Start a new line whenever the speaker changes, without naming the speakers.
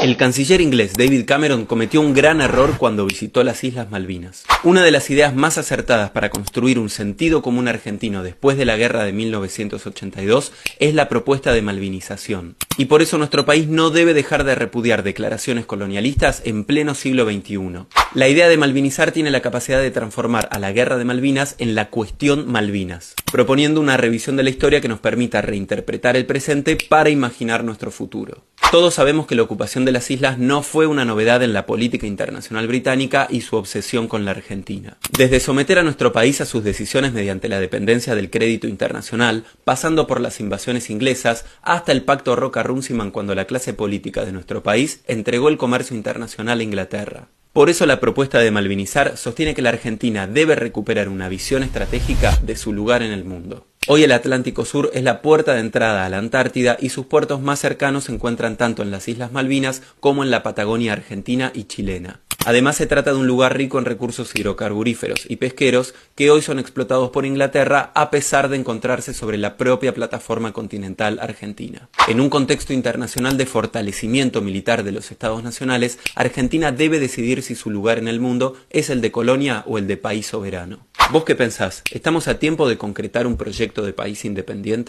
El canciller inglés David Cameron cometió un gran error cuando visitó las Islas Malvinas. Una de las ideas más acertadas para construir un sentido común argentino después de la guerra de 1982 es la propuesta de malvinización. Y por eso nuestro país no debe dejar de repudiar declaraciones colonialistas en pleno siglo XXI. La idea de malvinizar tiene la capacidad de transformar a la guerra de Malvinas en la cuestión Malvinas, proponiendo una revisión de la historia que nos permita reinterpretar el presente para imaginar nuestro futuro. Todos sabemos que la ocupación de las islas no fue una novedad en la política internacional británica y su obsesión con la Argentina. Desde someter a nuestro país a sus decisiones mediante la dependencia del crédito internacional, pasando por las invasiones inglesas, hasta el pacto Roca-Runciman cuando la clase política de nuestro país entregó el comercio internacional a Inglaterra. Por eso la propuesta de Malvinizar sostiene que la Argentina debe recuperar una visión estratégica de su lugar en el mundo. Hoy el Atlántico Sur es la puerta de entrada a la Antártida y sus puertos más cercanos se encuentran tanto en las Islas Malvinas como en la Patagonia argentina y chilena. Además se trata de un lugar rico en recursos hidrocarburíferos y pesqueros que hoy son explotados por Inglaterra a pesar de encontrarse sobre la propia plataforma continental argentina. En un contexto internacional de fortalecimiento militar de los estados nacionales, Argentina debe decidir si su lugar en el mundo es el de colonia o el de país soberano. ¿Vos qué pensás? ¿Estamos a tiempo de concretar un proyecto de país independiente?